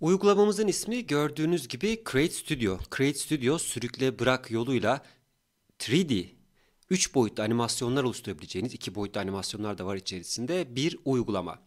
Uygulamamızın ismi gördüğünüz gibi Create Studio. Create Studio sürükle bırak yoluyla 3D 3 boyutlu animasyonlar oluşturabileceğiniz, 2 boyutlu animasyonlar da var içerisinde bir uygulama.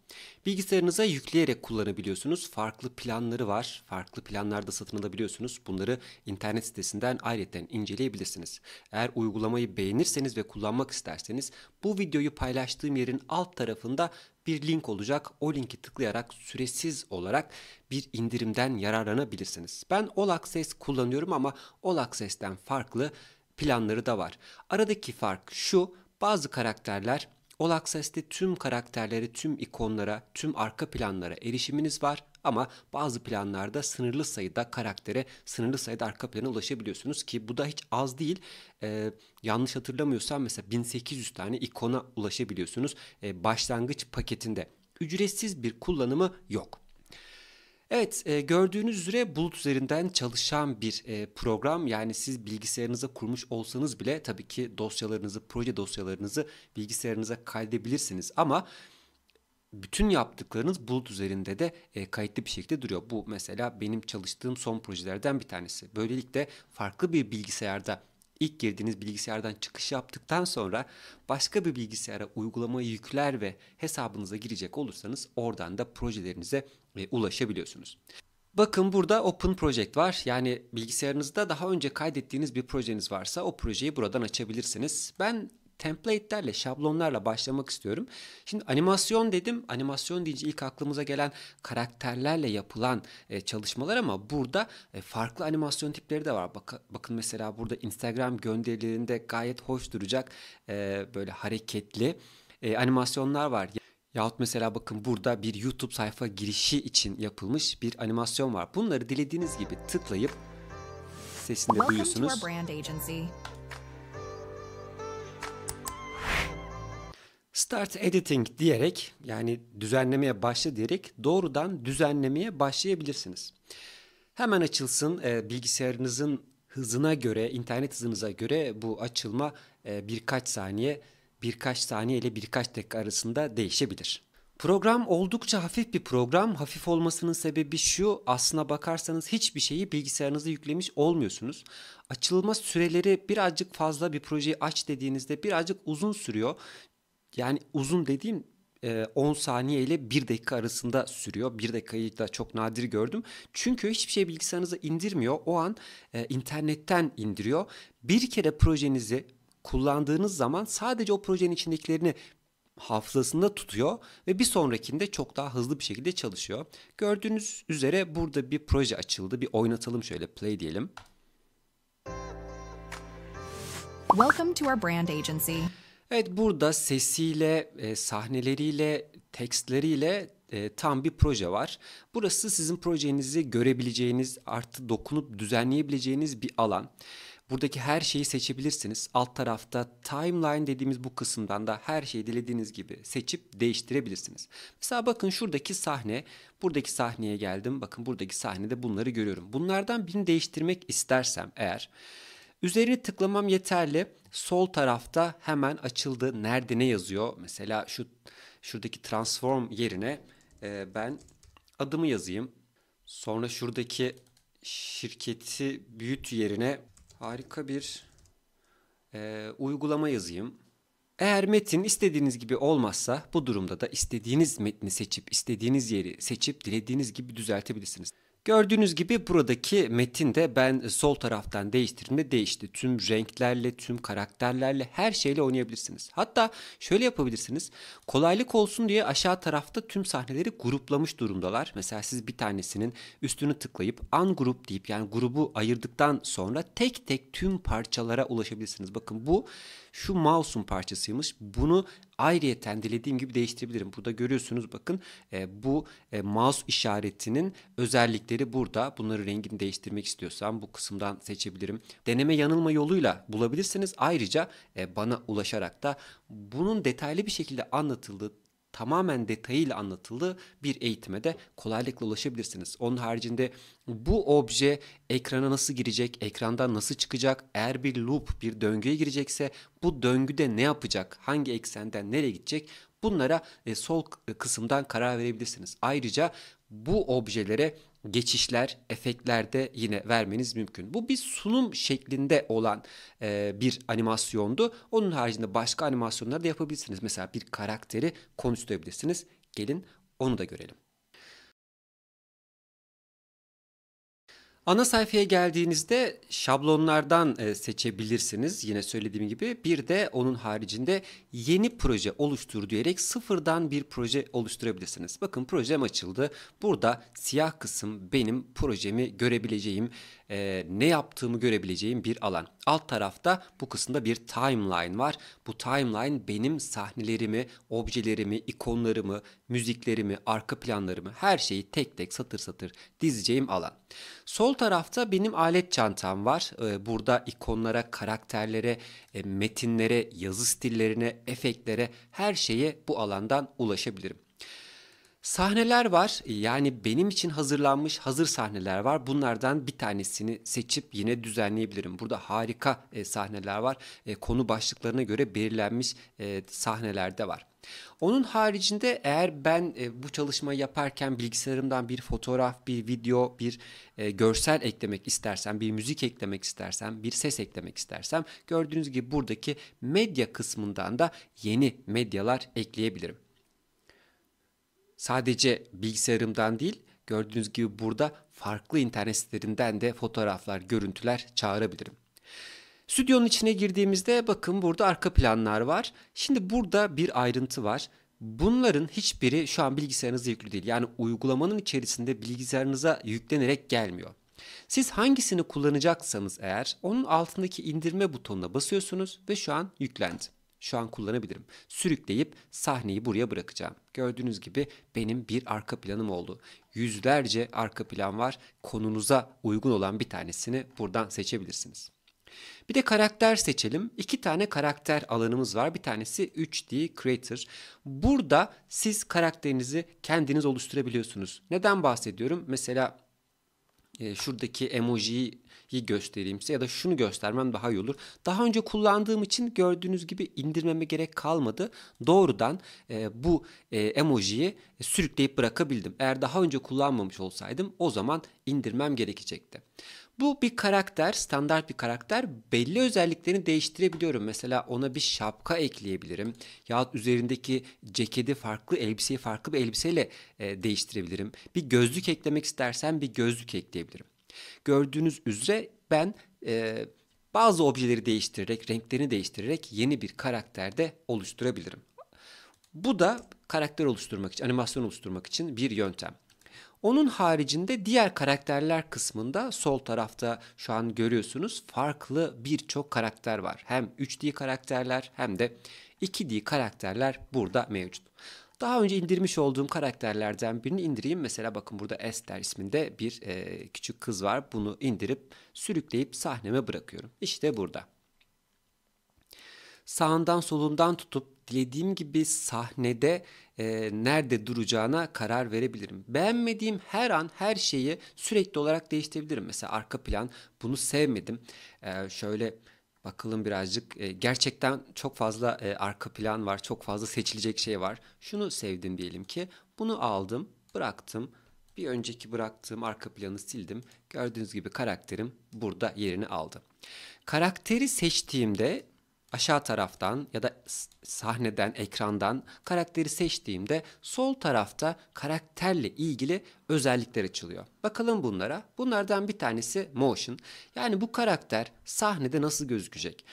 Bilgisayarınıza yükleyerek kullanabiliyorsunuz. Farklı planları var. Farklı planlarda satın alabiliyorsunuz. Bunları internet sitesinden ayrıca inceleyebilirsiniz. Eğer uygulamayı beğenirseniz ve kullanmak isterseniz bu videoyu paylaştığım yerin alt tarafında bir link olacak. O linki tıklayarak süresiz olarak bir indirimden yararlanabilirsiniz. Ben All Access kullanıyorum ama All Access'ten farklı planları da var. Aradaki fark şu bazı karakterler All Access'te tüm karakterlere, tüm ikonlara, tüm arka planlara erişiminiz var ama bazı planlarda sınırlı sayıda karaktere, sınırlı sayıda arka plana ulaşabiliyorsunuz ki bu da hiç az değil. Ee, yanlış hatırlamıyorsam mesela 1800 tane ikona ulaşabiliyorsunuz ee, başlangıç paketinde. Ücretsiz bir kullanımı yok. Evet e, gördüğünüz üzere bulut üzerinden çalışan bir e, program. Yani siz bilgisayarınıza kurmuş olsanız bile tabii ki dosyalarınızı, proje dosyalarınızı bilgisayarınıza kaydedebilirsiniz. Ama bütün yaptıklarınız bulut üzerinde de e, kayıtlı bir şekilde duruyor. Bu mesela benim çalıştığım son projelerden bir tanesi. Böylelikle farklı bir bilgisayarda ilk girdiğiniz bilgisayardan çıkış yaptıktan sonra başka bir bilgisayara uygulamayı yükler ve hesabınıza girecek olursanız oradan da projelerinize e, ulaşabiliyorsunuz. Bakın burada Open Project var. Yani bilgisayarınızda daha önce kaydettiğiniz bir projeniz varsa o projeyi buradan açabilirsiniz. Ben template'lerle, şablonlarla başlamak istiyorum. Şimdi animasyon dedim. Animasyon deyince ilk aklımıza gelen karakterlerle yapılan e, çalışmalar ama burada e, farklı animasyon tipleri de var. Bak, bakın mesela burada Instagram gönderilerinde gayet hoş duracak e, böyle hareketli e, animasyonlar var. Yahut mesela bakın burada bir YouTube sayfa girişi için yapılmış bir animasyon var. Bunları dilediğiniz gibi tıklayıp sesinde duyuyorsunuz. Start editing diyerek yani düzenlemeye başla diyerek doğrudan düzenlemeye başlayabilirsiniz. Hemen açılsın e, bilgisayarınızın hızına göre, internet hızınıza göre bu açılma e, birkaç saniye, birkaç saniye ile birkaç dakika arasında değişebilir. Program oldukça hafif bir program. Hafif olmasının sebebi şu aslına bakarsanız hiçbir şeyi bilgisayarınıza yüklemiş olmuyorsunuz. Açılma süreleri birazcık fazla bir projeyi aç dediğinizde birazcık uzun sürüyor. Yani uzun dediğim 10 e, saniye ile 1 dakika arasında sürüyor. 1 dakikayı da çok nadir gördüm. Çünkü hiçbir şey bilgisayarınıza indirmiyor. O an e, internetten indiriyor. Bir kere projenizi kullandığınız zaman sadece o projenin içindekilerini hafızasında tutuyor ve bir sonrakinde çok daha hızlı bir şekilde çalışıyor. Gördüğünüz üzere burada bir proje açıldı. Bir oynatalım şöyle play diyelim. Welcome to our brand agency. Evet burada sesiyle, e, sahneleriyle, tekstleriyle e, tam bir proje var. Burası sizin projenizi görebileceğiniz, artı dokunup düzenleyebileceğiniz bir alan. Buradaki her şeyi seçebilirsiniz. Alt tarafta timeline dediğimiz bu kısımdan da her şeyi dilediğiniz gibi seçip değiştirebilirsiniz. Mesela bakın şuradaki sahne, buradaki sahneye geldim. Bakın buradaki sahnede bunları görüyorum. Bunlardan birini değiştirmek istersem eğer üzerine tıklamam yeterli sol tarafta hemen açıldı. Nerede ne yazıyor? Mesela şu şuradaki transform yerine e, ben adımı yazayım. Sonra şuradaki şirketi büyüt yerine harika bir e, uygulama yazayım. Eğer metin istediğiniz gibi olmazsa bu durumda da istediğiniz metni seçip istediğiniz yeri seçip dilediğiniz gibi düzeltebilirsiniz. Gördüğünüz gibi buradaki metin de ben sol taraftan değiştirdiğimde değişti. Tüm renklerle, tüm karakterlerle, her şeyle oynayabilirsiniz. Hatta şöyle yapabilirsiniz. Kolaylık olsun diye aşağı tarafta tüm sahneleri gruplamış durumdalar. Mesela siz bir tanesinin üstünü tıklayıp ungroup deyip yani grubu ayırdıktan sonra tek tek tüm parçalara ulaşabilirsiniz. Bakın bu şu mouse'un parçasıymış. Bunu ayrıyeten dilediğim gibi değiştirebilirim. Burada görüyorsunuz bakın e, bu e, mouse işaretinin özellikleri burada. Bunları rengini değiştirmek istiyorsam bu kısımdan seçebilirim. Deneme yanılma yoluyla bulabilirsiniz. Ayrıca e, bana ulaşarak da bunun detaylı bir şekilde anlatıldığı tamamen detaylı anlatılı bir eğitime de kolaylıkla ulaşabilirsiniz. Onun haricinde bu obje ekrana nasıl girecek, ekrandan nasıl çıkacak, eğer bir loop, bir döngüye girecekse bu döngüde ne yapacak, hangi eksenden nereye gidecek bunlara e, sol kısımdan karar verebilirsiniz. Ayrıca bu objelere geçişler, efektlerde yine vermeniz mümkün. Bu bir sunum şeklinde olan e, bir animasyondu. Onun haricinde başka animasyonlar da yapabilirsiniz. Mesela bir karakteri konuşturabilirsiniz. Gelin onu da görelim. Ana sayfaya geldiğinizde şablonlardan e, seçebilirsiniz. Yine söylediğim gibi bir de onun haricinde yeni proje oluştur diyerek sıfırdan bir proje oluşturabilirsiniz. Bakın projem açıldı. Burada siyah kısım benim projemi görebileceğim e, ne yaptığımı görebileceğim bir alan. Alt tarafta bu kısımda bir timeline var. Bu timeline benim sahnelerimi, objelerimi, ikonlarımı, müziklerimi, arka planlarımı her şeyi tek tek satır satır dizeceğim alan. Sol tarafta benim alet çantam var. E, burada ikonlara, karakterlere, e, metinlere, yazı stillerine, efektlere her şeye bu alandan ulaşabilirim. Sahneler var yani benim için hazırlanmış hazır sahneler var. Bunlardan bir tanesini seçip yine düzenleyebilirim. Burada harika e, sahneler var. E, konu başlıklarına göre belirlenmiş e, sahneler de var. Onun haricinde eğer ben e, bu çalışmayı yaparken bilgisayarımdan bir fotoğraf, bir video, bir e, görsel eklemek istersen, bir müzik eklemek istersen, bir ses eklemek istersem gördüğünüz gibi buradaki medya kısmından da yeni medyalar ekleyebilirim sadece bilgisayarımdan değil gördüğünüz gibi burada farklı internet sitelerinden de fotoğraflar, görüntüler çağırabilirim. Stüdyonun içine girdiğimizde bakın burada arka planlar var. Şimdi burada bir ayrıntı var. Bunların hiçbiri şu an bilgisayarınıza yüklü değil. Yani uygulamanın içerisinde bilgisayarınıza yüklenerek gelmiyor. Siz hangisini kullanacaksanız eğer onun altındaki indirme butonuna basıyorsunuz ve şu an yüklendi şu an kullanabilirim. Sürükleyip sahneyi buraya bırakacağım. Gördüğünüz gibi benim bir arka planım oldu. Yüzlerce arka plan var. Konunuza uygun olan bir tanesini buradan seçebilirsiniz. Bir de karakter seçelim. İki tane karakter alanımız var. Bir tanesi 3D Creator. Burada siz karakterinizi kendiniz oluşturabiliyorsunuz. Neden bahsediyorum? Mesela ee, şuradaki emojiyi göstereyim size ya da şunu göstermem daha iyi olur. Daha önce kullandığım için gördüğünüz gibi indirmeme gerek kalmadı. Doğrudan e, bu e, emojiyi sürükleyip bırakabildim. Eğer daha önce kullanmamış olsaydım o zaman indirmem gerekecekti. Bu bir karakter, standart bir karakter. Belli özelliklerini değiştirebiliyorum. Mesela ona bir şapka ekleyebilirim. Yahut üzerindeki ceketi farklı elbiseyi farklı bir elbiseyle e, değiştirebilirim. Bir gözlük eklemek istersen bir gözlük ekleyebilirim. Gördüğünüz üzere ben e, bazı objeleri değiştirerek, renklerini değiştirerek yeni bir karakter de oluşturabilirim. Bu da karakter oluşturmak için, animasyon oluşturmak için bir yöntem. Onun haricinde diğer karakterler kısmında sol tarafta şu an görüyorsunuz farklı birçok karakter var. Hem 3D karakterler hem de 2D karakterler burada mevcut. Daha önce indirmiş olduğum karakterlerden birini indireyim. Mesela bakın burada Esther isminde bir e, küçük kız var. Bunu indirip sürükleyip sahneme bırakıyorum. İşte burada sağından solundan tutup dilediğim gibi sahnede e, nerede duracağına karar verebilirim. Beğenmediğim her an her şeyi sürekli olarak değiştirebilirim. Mesela arka plan bunu sevmedim. E, şöyle bakalım birazcık e, gerçekten çok fazla e, arka plan var çok fazla seçilecek şey var. Şunu sevdim diyelim ki bunu aldım bıraktım bir önceki bıraktığım arka planı sildim. Gördüğünüz gibi karakterim burada yerini aldı. Karakteri seçtiğimde aşağı taraftan ya da sahneden, ekrandan karakteri seçtiğimde sol tarafta karakterle ilgili özellikler açılıyor. Bakalım bunlara. Bunlardan bir tanesi motion. Yani bu karakter sahnede nasıl gözükecek?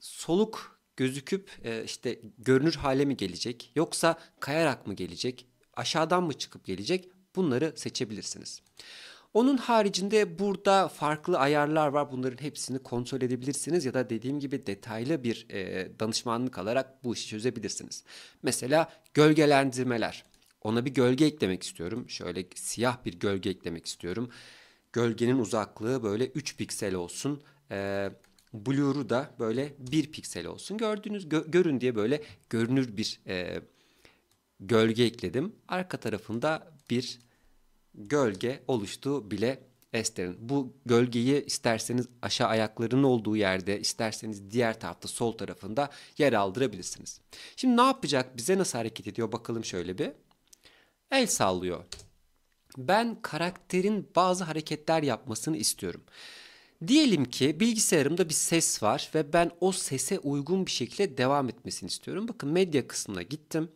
Soluk gözüküp e, işte görünür hale mi gelecek yoksa kayarak mı gelecek? Aşağıdan mı çıkıp gelecek? Bunları seçebilirsiniz. Onun haricinde burada farklı ayarlar var. Bunların hepsini kontrol edebilirsiniz ya da dediğim gibi detaylı bir e, danışmanlık alarak bu işi çözebilirsiniz. Mesela gölgelendirmeler. Ona bir gölge eklemek istiyorum. Şöyle siyah bir gölge eklemek istiyorum. Gölgenin uzaklığı böyle 3 piksel olsun. Ee, blur'u da böyle 1 piksel olsun. Gördüğünüz gö görün diye böyle görünür bir e, gölge ekledim. Arka tarafında bir gölge oluştu bile Ester'in. Bu gölgeyi isterseniz aşağı ayaklarının olduğu yerde, isterseniz diğer tarafta sol tarafında yer aldırabilirsiniz. Şimdi ne yapacak? Bize nasıl hareket ediyor? Bakalım şöyle bir. El sallıyor. Ben karakterin bazı hareketler yapmasını istiyorum. Diyelim ki bilgisayarımda bir ses var ve ben o sese uygun bir şekilde devam etmesini istiyorum. Bakın medya kısmına gittim.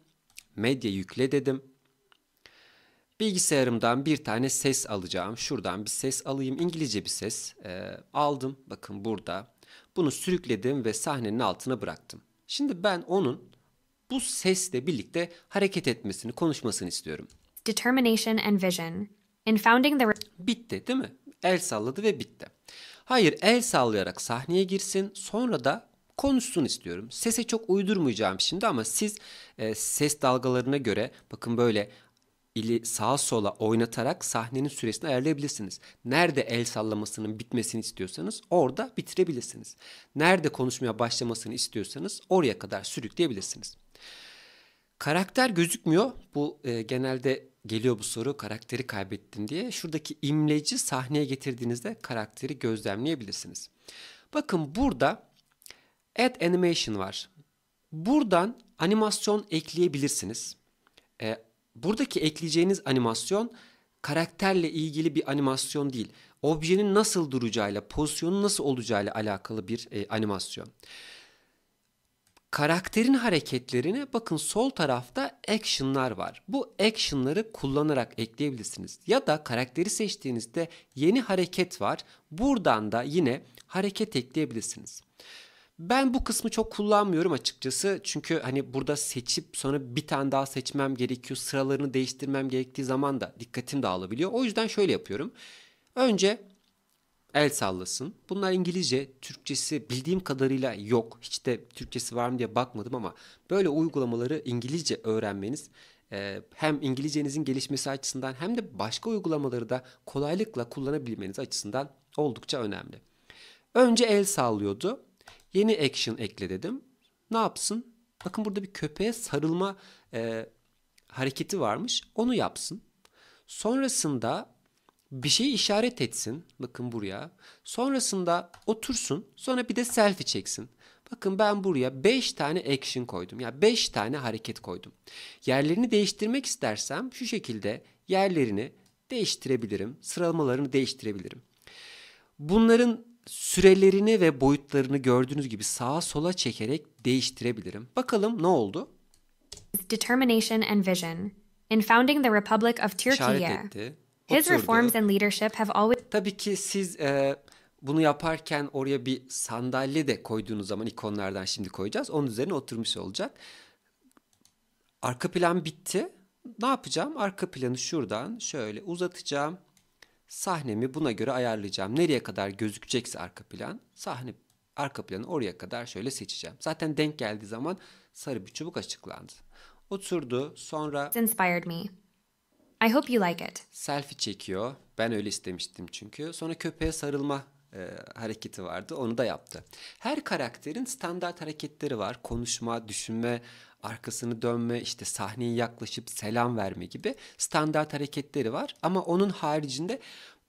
Medya yükle dedim. Bilgisayarımdan bir tane ses alacağım. Şuradan bir ses alayım. İngilizce bir ses e, aldım. Bakın burada. Bunu sürükledim ve sahnenin altına bıraktım. Şimdi ben onun bu sesle birlikte hareket etmesini, konuşmasını istiyorum. Determination and vision. In founding the... Bitti değil mi? El salladı ve bitti. Hayır el sallayarak sahneye girsin sonra da konuşsun istiyorum. Sese çok uydurmayacağım şimdi ama siz e, ses dalgalarına göre bakın böyle ili sağa sola oynatarak sahnenin süresini ayarlayabilirsiniz. Nerede el sallamasının bitmesini istiyorsanız orada bitirebilirsiniz. Nerede konuşmaya başlamasını istiyorsanız oraya kadar sürükleyebilirsiniz. Karakter gözükmüyor. Bu e, genelde geliyor bu soru karakteri kaybettin diye. Şuradaki imleci sahneye getirdiğinizde karakteri gözlemleyebilirsiniz. Bakın burada Add Animation var. Buradan animasyon ekleyebilirsiniz. E, buradaki ekleyeceğiniz animasyon karakterle ilgili bir animasyon değil. Objenin nasıl duracağıyla, pozisyonun nasıl olacağıyla alakalı bir e, animasyon. Karakterin hareketlerine bakın sol tarafta action'lar var. Bu action'ları kullanarak ekleyebilirsiniz. Ya da karakteri seçtiğinizde yeni hareket var. Buradan da yine hareket ekleyebilirsiniz. Ben bu kısmı çok kullanmıyorum açıkçası. Çünkü hani burada seçip sonra bir tane daha seçmem gerekiyor. Sıralarını değiştirmem gerektiği zaman da dikkatim dağılabiliyor. O yüzden şöyle yapıyorum. Önce el sallasın. Bunlar İngilizce, Türkçesi bildiğim kadarıyla yok. Hiç de Türkçesi var mı diye bakmadım ama böyle uygulamaları İngilizce öğrenmeniz e, hem İngilizcenizin gelişmesi açısından hem de başka uygulamaları da kolaylıkla kullanabilmeniz açısından oldukça önemli. Önce el sallıyordu. Yeni action ekle dedim. Ne yapsın? Bakın burada bir köpeğe sarılma e, hareketi varmış. Onu yapsın. Sonrasında bir şeyi işaret etsin. Bakın buraya. Sonrasında otursun. Sonra bir de selfie çeksin. Bakın ben buraya 5 tane action koydum. Ya yani 5 tane hareket koydum. Yerlerini değiştirmek istersem şu şekilde yerlerini değiştirebilirim. Sıralamalarını değiştirebilirim. Bunların sürelerini ve boyutlarını gördüğünüz gibi sağa sola çekerek değiştirebilirim. Bakalım ne oldu? Determination and vision. In founding the Republic of Türkiye, his reforms and leadership have always... Tabii ki siz e, bunu yaparken oraya bir sandalye de koyduğunuz zaman ikonlardan şimdi koyacağız. Onun üzerine oturmuş olacak. Arka plan bitti. Ne yapacağım? Arka planı şuradan şöyle uzatacağım sahnemi buna göre ayarlayacağım. Nereye kadar gözükecekse arka plan sahne arka planı oraya kadar şöyle seçeceğim. Zaten denk geldiği zaman sarı bir çubuk açıklandı. Oturdu sonra It inspired me. I hope you like it. Selfie çekiyor. Ben öyle istemiştim çünkü. Sonra köpeğe sarılma e, hareketi vardı. Onu da yaptı. Her karakterin standart hareketleri var. Konuşma, düşünme, arkasını dönme, işte sahneye yaklaşıp selam verme gibi standart hareketleri var. Ama onun haricinde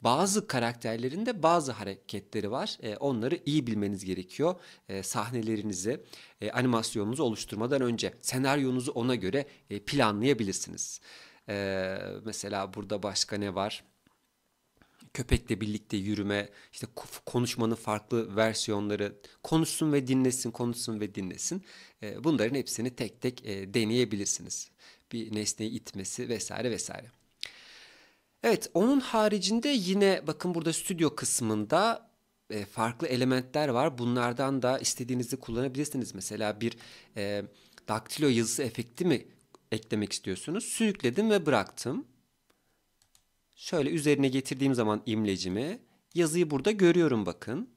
bazı karakterlerin de bazı hareketleri var. E, onları iyi bilmeniz gerekiyor. E, sahnelerinizi, e, animasyonunuzu oluşturmadan önce senaryonuzu ona göre e, planlayabilirsiniz. E, mesela burada başka ne var? köpekle birlikte yürüme, işte konuşmanın farklı versiyonları konuşsun ve dinlesin, konuşsun ve dinlesin. E, bunların hepsini tek tek e, deneyebilirsiniz. Bir nesneyi itmesi vesaire vesaire. Evet onun haricinde yine bakın burada stüdyo kısmında e, farklı elementler var. Bunlardan da istediğinizi kullanabilirsiniz. Mesela bir daktilo yazısı efekti mi eklemek istiyorsunuz? Sürükledim ve bıraktım Şöyle üzerine getirdiğim zaman imlecimi yazıyı burada görüyorum bakın.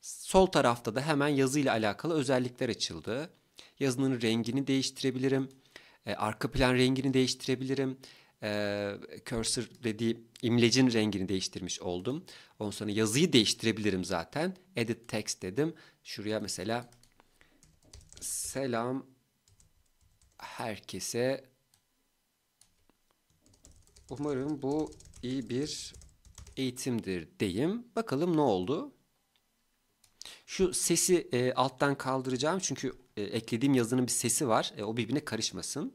Sol tarafta da hemen yazıyla alakalı özellikler açıldı. Yazının rengini değiştirebilirim. E, arka plan rengini değiştirebilirim. E, cursor dediği imlecin rengini değiştirmiş oldum. Ondan sonra yazıyı değiştirebilirim zaten. Edit text dedim. Şuraya mesela selam herkese Umarım bu iyi bir eğitimdir deyim. Bakalım ne oldu? Şu sesi e, alttan kaldıracağım çünkü e, eklediğim yazının bir sesi var. E, o birbirine karışmasın.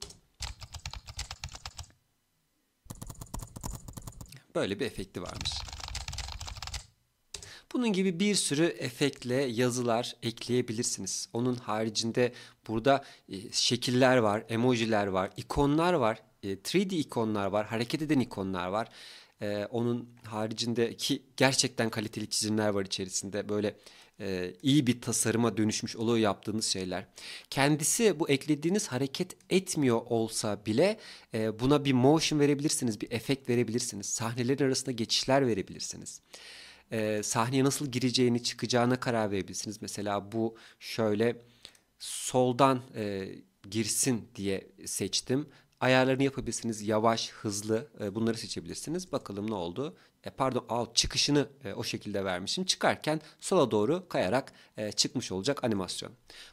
Böyle bir efekti varmış. Bunun gibi bir sürü efektle yazılar ekleyebilirsiniz. Onun haricinde burada e, şekiller var, emojiler var, ikonlar var e, 3D ikonlar var, hareket eden ikonlar var. E, onun haricindeki gerçekten kaliteli çizimler var içerisinde. Böyle e, iyi bir tasarıma dönüşmüş oluyor yaptığınız şeyler. Kendisi bu eklediğiniz hareket etmiyor olsa bile e, buna bir motion verebilirsiniz, bir efekt verebilirsiniz. Sahnelerin arasında geçişler verebilirsiniz e, sahneye nasıl gireceğini çıkacağına karar verebilirsiniz. Mesela bu şöyle soldan e, girsin diye seçtim. Ayarlarını yapabilirsiniz. Yavaş, hızlı e, bunları seçebilirsiniz. Bakalım ne oldu? E, pardon alt çıkışını e, o şekilde vermişim. Çıkarken sola doğru kayarak e, çıkmış olacak animasyon.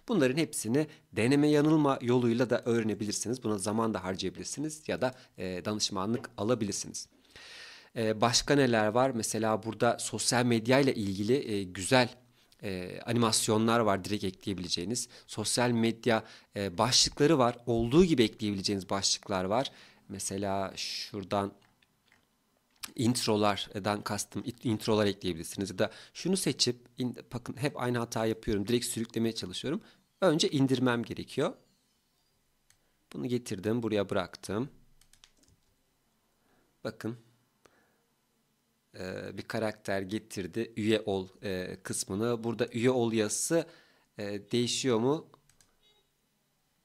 Bunların hepsini deneme yanılma yoluyla da öğrenebilirsiniz. Buna zaman da harcayabilirsiniz ya da danışmanlık alabilirsiniz. Başka neler var? Mesela burada sosyal medya ile ilgili güzel e, animasyonlar var direkt ekleyebileceğiniz. Sosyal medya e, başlıkları var. Olduğu gibi ekleyebileceğiniz başlıklar var. Mesela şuradan introlardan kastım introlar ekleyebilirsiniz ya da şunu seçip in, bakın hep aynı hata yapıyorum direkt sürüklemeye çalışıyorum. Önce indirmem gerekiyor. Bunu getirdim buraya bıraktım. Bakın e, bir karakter getirdi. Üye ol e, kısmını. Burada üye ol yazısı e, değişiyor mu?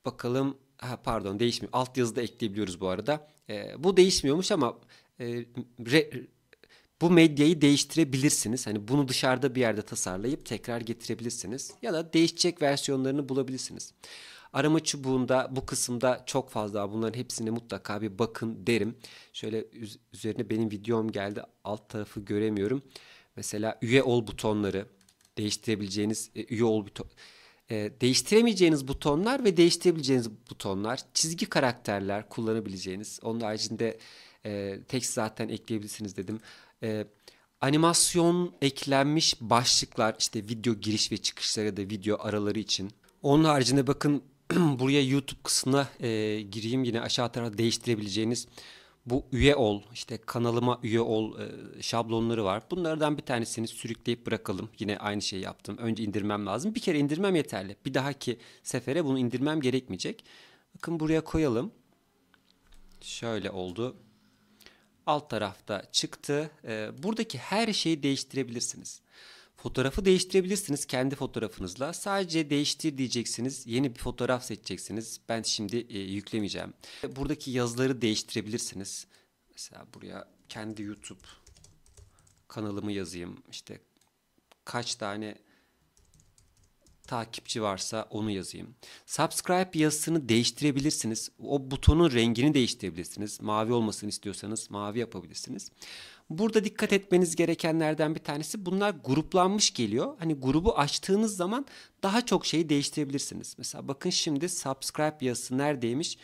Bakalım. Ha, pardon değişmiyor. Alt yazı da ekleyebiliyoruz bu arada. E, bu değişmiyormuş ama e, re, bu medyayı değiştirebilirsiniz. Hani bunu dışarıda bir yerde tasarlayıp tekrar getirebilirsiniz. Ya da değişecek versiyonlarını bulabilirsiniz. Arama çubuğunda bu kısımda çok fazla bunların hepsine mutlaka bir bakın derim. Şöyle üzerine benim videom geldi alt tarafı göremiyorum. Mesela üye ol butonları değiştirebileceğiniz e, üye ol buton e, değiştiremeyeceğiniz butonlar ve değiştirebileceğiniz butonlar, çizgi karakterler kullanabileceğiniz. Onun haricinde e, tekst zaten ekleyebilirsiniz dedim. E, animasyon eklenmiş başlıklar işte video giriş ve çıkışları da video araları için. Onun haricinde bakın buraya YouTube kısmına e, gireyim yine aşağı tarafa değiştirebileceğiniz bu üye ol işte kanalıma üye ol e, şablonları var. Bunlardan bir tanesini sürükleyip bırakalım. Yine aynı şeyi yaptım. Önce indirmem lazım. Bir kere indirmem yeterli. Bir dahaki sefere bunu indirmem gerekmeyecek. Bakın buraya koyalım. Şöyle oldu. Alt tarafta çıktı. E, buradaki her şeyi değiştirebilirsiniz. Fotoğrafı değiştirebilirsiniz kendi fotoğrafınızla. Sadece değiştir diyeceksiniz. Yeni bir fotoğraf seçeceksiniz. Ben şimdi e, yüklemeyeceğim. Buradaki yazıları değiştirebilirsiniz. Mesela buraya kendi YouTube kanalımı yazayım. İşte kaç tane takipçi varsa onu yazayım. Subscribe yazısını değiştirebilirsiniz. O butonun rengini değiştirebilirsiniz. Mavi olmasını istiyorsanız mavi yapabilirsiniz. Burada dikkat etmeniz gerekenlerden bir tanesi bunlar gruplanmış geliyor. Hani grubu açtığınız zaman daha çok şeyi değiştirebilirsiniz. Mesela bakın şimdi subscribe yazısı neredeymiş?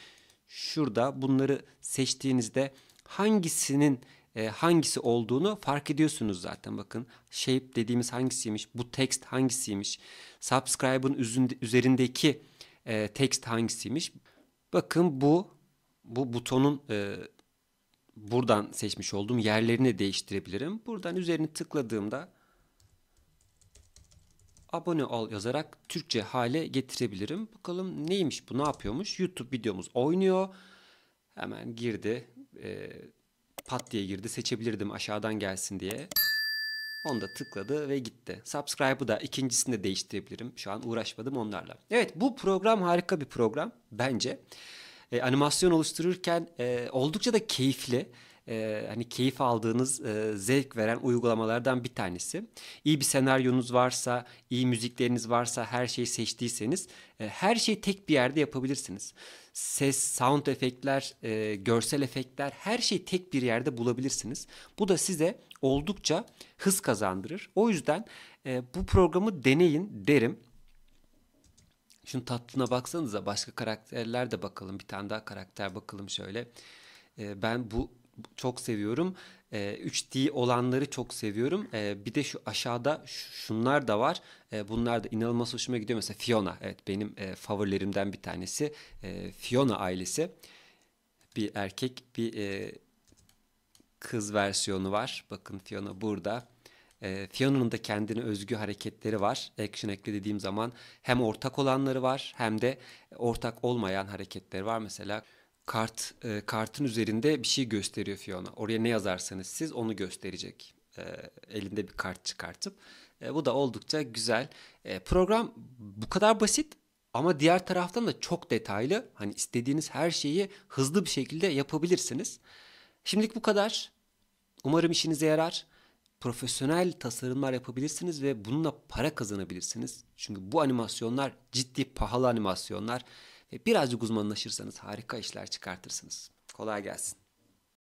Şurada bunları seçtiğinizde hangisinin e, hangisi olduğunu fark ediyorsunuz zaten. Bakın shape dediğimiz hangisiymiş, bu text hangisiymiş, subscribe'ın üzerindeki e, text hangisiymiş. Bakın bu bu butonun e, buradan seçmiş olduğum yerlerini değiştirebilirim. Buradan üzerine tıkladığımda abone ol yazarak Türkçe hale getirebilirim. Bakalım neymiş bu ne yapıyormuş? YouTube videomuz oynuyor. Hemen girdi. Ee, pat diye girdi. Seçebilirdim aşağıdan gelsin diye. Onu da tıkladı ve gitti. Subscribe'ı da ikincisini de değiştirebilirim. Şu an uğraşmadım onlarla. Evet bu program harika bir program bence. E, animasyon oluştururken e, oldukça da keyifli e, hani keyif aldığınız e, zevk veren uygulamalardan bir tanesi. İyi bir senaryonuz varsa, iyi müzikleriniz varsa, her şeyi seçtiyseniz e, her şeyi tek bir yerde yapabilirsiniz. Ses, sound efektler, e, görsel efektler her şeyi tek bir yerde bulabilirsiniz. Bu da size oldukça hız kazandırır. O yüzden e, bu programı deneyin derim. Şunun tatlına baksanıza başka karakterler de bakalım. Bir tane daha karakter bakalım şöyle. E, ben bu çok seviyorum. E, ee, 3D olanları çok seviyorum. E, bir de şu aşağıda şunlar da var. E, bunlar da inanılmaz hoşuma gidiyor. Mesela Fiona. Evet benim e, favorilerimden bir tanesi. E, Fiona ailesi. Bir erkek bir e, kız versiyonu var. Bakın Fiona burada. E, Fiona'nın da kendine özgü hareketleri var. Action ekle dediğim zaman hem ortak olanları var hem de ortak olmayan hareketleri var. Mesela kart e, kartın üzerinde bir şey gösteriyor Fiona. Oraya ne yazarsanız siz onu gösterecek. E, elinde bir kart çıkartıp. E, bu da oldukça güzel. E, program bu kadar basit ama diğer taraftan da çok detaylı. Hani istediğiniz her şeyi hızlı bir şekilde yapabilirsiniz. Şimdilik bu kadar. Umarım işinize yarar. Profesyonel tasarımlar yapabilirsiniz ve bununla para kazanabilirsiniz. Çünkü bu animasyonlar ciddi pahalı animasyonlar. E, birazcık uzmanlaşırsanız harika işler çıkartırsınız. Kolay gelsin.